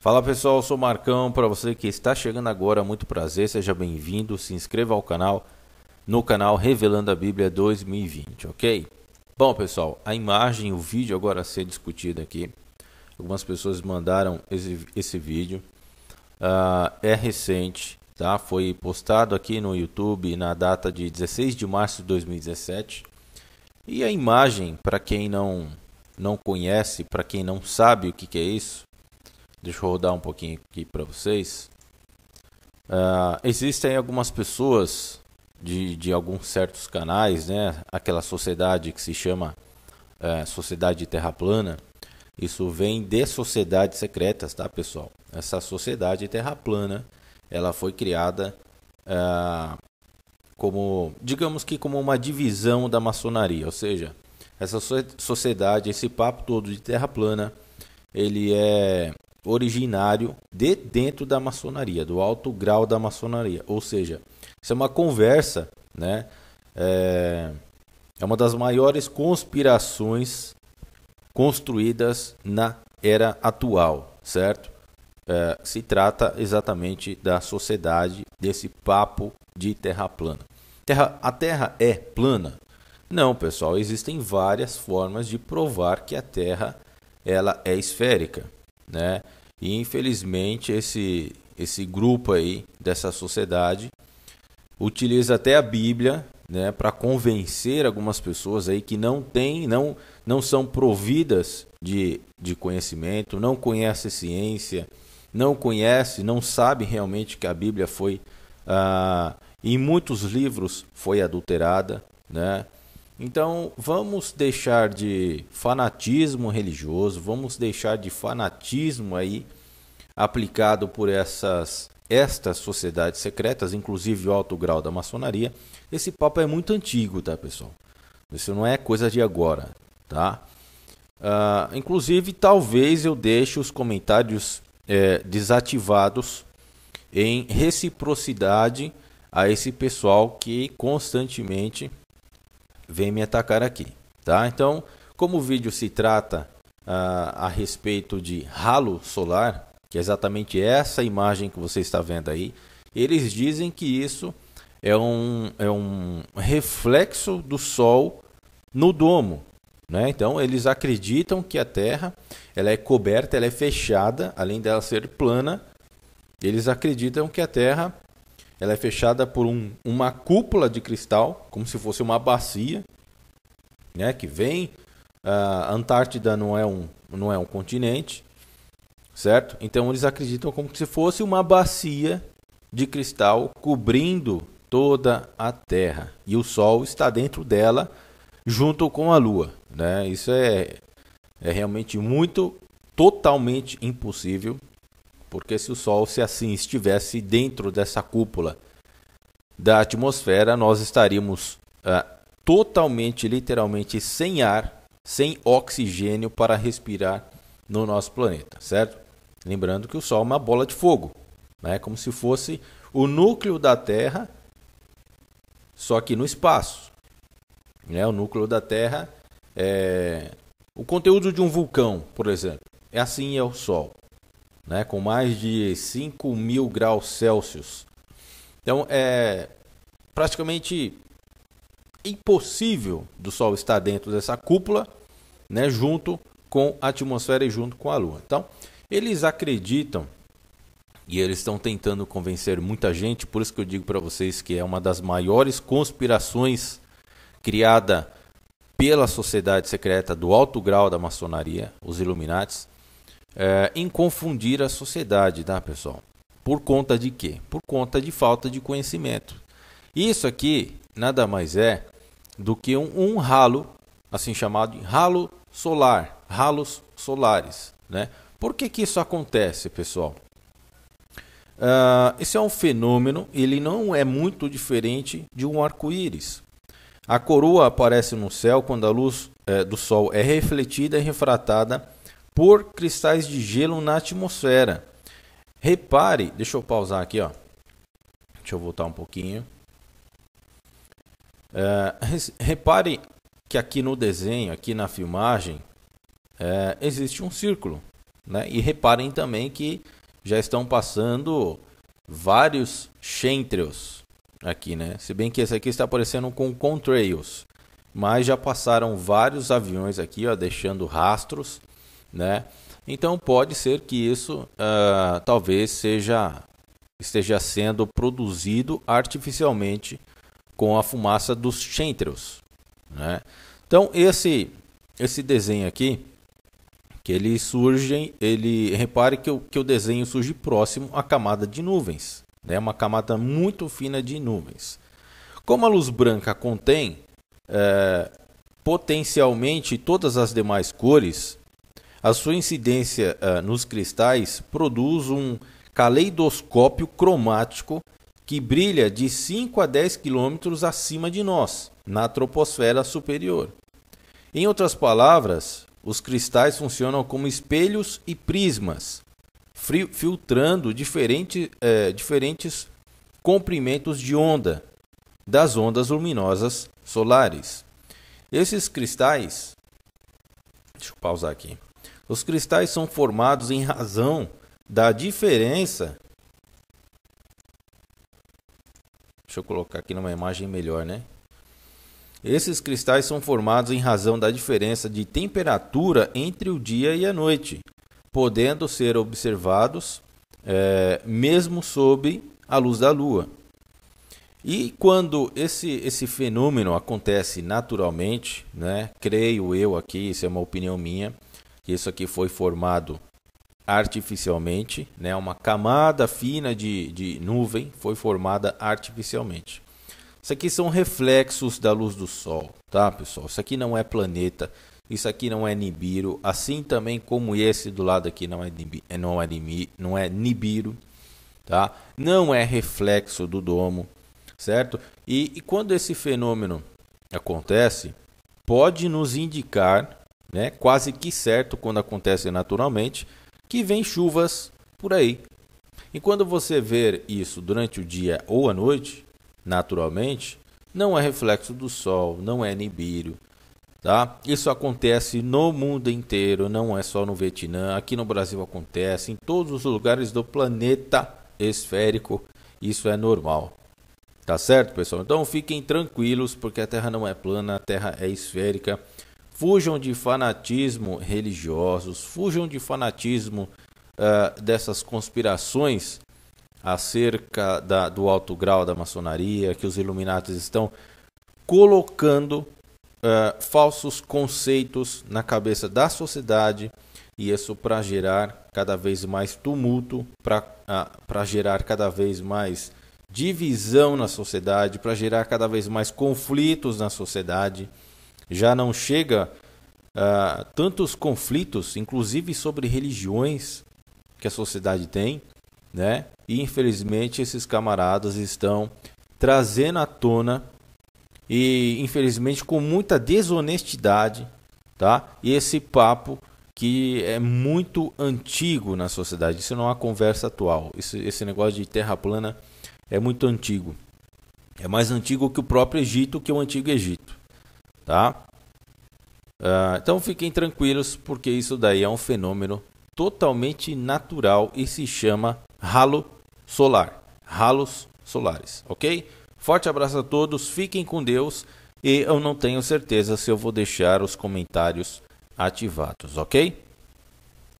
Fala pessoal, sou o Marcão. Para você que está chegando agora, muito prazer, seja bem-vindo. Se inscreva ao canal, no canal Revelando a Bíblia 2020, ok? Bom pessoal, a imagem, o vídeo agora a ser discutido aqui. Algumas pessoas mandaram esse, esse vídeo. Uh, é recente, tá? Foi postado aqui no YouTube na data de 16 de março de 2017. E a imagem, para quem não não conhece, para quem não sabe o que, que é isso, Deixa eu rodar um pouquinho aqui para vocês. Uh, existem algumas pessoas de, de alguns certos canais, né? Aquela sociedade que se chama uh, Sociedade Terra Plana. Isso vem de sociedades secretas, tá, pessoal? Essa sociedade Terra Plana, ela foi criada uh, como, digamos que como uma divisão da maçonaria, ou seja, essa sociedade, esse papo todo de Terra Plana, ele é originário de dentro da maçonaria, do alto grau da maçonaria. Ou seja, isso é uma conversa, né? É, é uma das maiores conspirações construídas na era atual, certo? É, se trata exatamente da sociedade, desse papo de terra plana. Terra, a terra é plana? Não, pessoal, existem várias formas de provar que a terra ela é esférica, né? E infelizmente esse esse grupo aí dessa sociedade utiliza até a Bíblia, né, para convencer algumas pessoas aí que não têm, não não são providas de, de conhecimento, não conhece ciência, não conhece, não sabe realmente que a Bíblia foi ah, em muitos livros foi adulterada, né? Então, vamos deixar de fanatismo religioso, vamos deixar de fanatismo aí aplicado por essas estas sociedades secretas, inclusive o alto grau da maçonaria. Esse papo é muito antigo, tá, pessoal? Isso não é coisa de agora, tá? Uh, inclusive, talvez eu deixe os comentários é, desativados em reciprocidade a esse pessoal que constantemente vem me atacar aqui, tá? Então, como o vídeo se trata ah, a respeito de ralo solar, que é exatamente essa imagem que você está vendo aí, eles dizem que isso é um, é um reflexo do Sol no domo. Né? Então, eles acreditam que a Terra ela é coberta, ela é fechada, além dela ser plana, eles acreditam que a Terra ela é fechada por um, uma cúpula de cristal, como se fosse uma bacia, né? Que vem. A Antártida não é um, não é um continente, certo? Então eles acreditam como se fosse uma bacia de cristal cobrindo toda a Terra e o Sol está dentro dela junto com a Lua, né? Isso é é realmente muito totalmente impossível porque se o Sol, se assim estivesse dentro dessa cúpula da atmosfera, nós estaríamos ah, totalmente, literalmente sem ar, sem oxigênio para respirar no nosso planeta, certo? Lembrando que o Sol é uma bola de fogo, né? como se fosse o núcleo da Terra, só que no espaço. Né? O núcleo da Terra é o conteúdo de um vulcão, por exemplo. É assim é o Sol né, com mais de 5 mil graus Celsius. Então é praticamente impossível do Sol estar dentro dessa cúpula, né, junto com a atmosfera e junto com a Lua. Então eles acreditam e eles estão tentando convencer muita gente, por isso que eu digo para vocês que é uma das maiores conspirações criada pela sociedade secreta do alto grau da maçonaria, os Illuminates é, eh, em confundir a sociedade, tá, pessoal? Por conta de quê? Por conta de falta de conhecimento. Isso aqui nada mais é do que um, um ralo, assim chamado de ralo solar, ralos solares, né? Por que, que isso acontece, pessoal? Uh, esse é um fenômeno, ele não é muito diferente de um arco-íris. A coroa aparece no céu quando a luz eh, do Sol é refletida e refratada por cristais de gelo na atmosfera. Repare, deixa eu pausar aqui, ó. Deixa eu voltar um pouquinho. É, repare que aqui no desenho, aqui na filmagem, é, existe um círculo. Né? E reparem também que já estão passando vários chantrails aqui, né? Se bem que esse aqui está aparecendo com contrails, mas já passaram vários aviões aqui, ó, deixando rastros né? Então pode ser que isso uh, talvez seja esteja sendo produzido artificialmente com a fumaça dos chemtrails, né? Então esse esse desenho aqui que ele surge, ele repare que o, que o desenho surge próximo à camada de nuvens, né? Uma camada muito fina de nuvens. Como a luz branca contém é, potencialmente todas as demais cores, a sua incidência uh, nos cristais produz um caleidoscópio cromático que brilha de 5 a 10 quilômetros acima de nós, na troposfera superior. Em outras palavras, os cristais funcionam como espelhos e prismas, filtrando diferente, eh, diferentes comprimentos de onda das ondas luminosas solares. Esses cristais. Deixa eu pausar aqui. Os cristais são formados em razão da diferença. Deixa eu colocar aqui numa imagem melhor, né? Esses cristais são formados em razão da diferença de temperatura entre o dia e a noite, podendo ser observados é, mesmo sob a luz da lua. E quando esse, esse fenômeno acontece naturalmente, né, creio eu aqui, isso é uma opinião minha, que isso aqui foi formado artificialmente, né? uma camada fina de, de nuvem foi formada artificialmente. Isso aqui são reflexos da luz do Sol, tá pessoal? Isso aqui não é planeta, isso aqui não é Nibiru, assim também como esse do lado aqui não é, Nibiru, não é, Nibiru, não é Nibiru, tá? Não é reflexo do domo, certo? E, e quando esse fenômeno acontece, pode nos indicar né? Quase que certo quando acontece naturalmente que vem chuvas por aí. E quando você ver isso durante o dia ou a noite, naturalmente, não é reflexo do sol, não é nibírio, tá? Isso acontece no mundo inteiro, não é só no Vietnã, aqui no Brasil acontece, em todos os lugares do planeta esférico, isso é normal. Tá certo, pessoal? Então fiquem tranquilos, porque a Terra não é plana, a Terra é esférica. Fujam de fanatismo religiosos, fujam de fanatismo uh, dessas conspirações acerca da, do alto grau da maçonaria, que os iluminatis estão colocando uh, falsos conceitos na cabeça da sociedade e isso para gerar cada vez mais tumulto, para uh, ah, gerar cada vez mais divisão na sociedade, para gerar cada vez mais conflitos na sociedade já não chega a ah, tantos conflitos, inclusive sobre religiões que a sociedade tem, né? E infelizmente esses camaradas estão trazendo à tona e infelizmente com muita desonestidade, tá? E esse papo que é muito antigo na sociedade. Isso não é uma conversa atual. Esse, esse negócio de terra plana é muito antigo. É mais antigo que o próprio Egito, que o antigo Egito tá? Uh, então fiquem tranquilos, porque isso daí é um fenômeno totalmente natural e se chama ralo solar, ralos solares, ok? Forte abraço a todos, fiquem com Deus e eu não tenho certeza se eu vou deixar os comentários ativados, ok?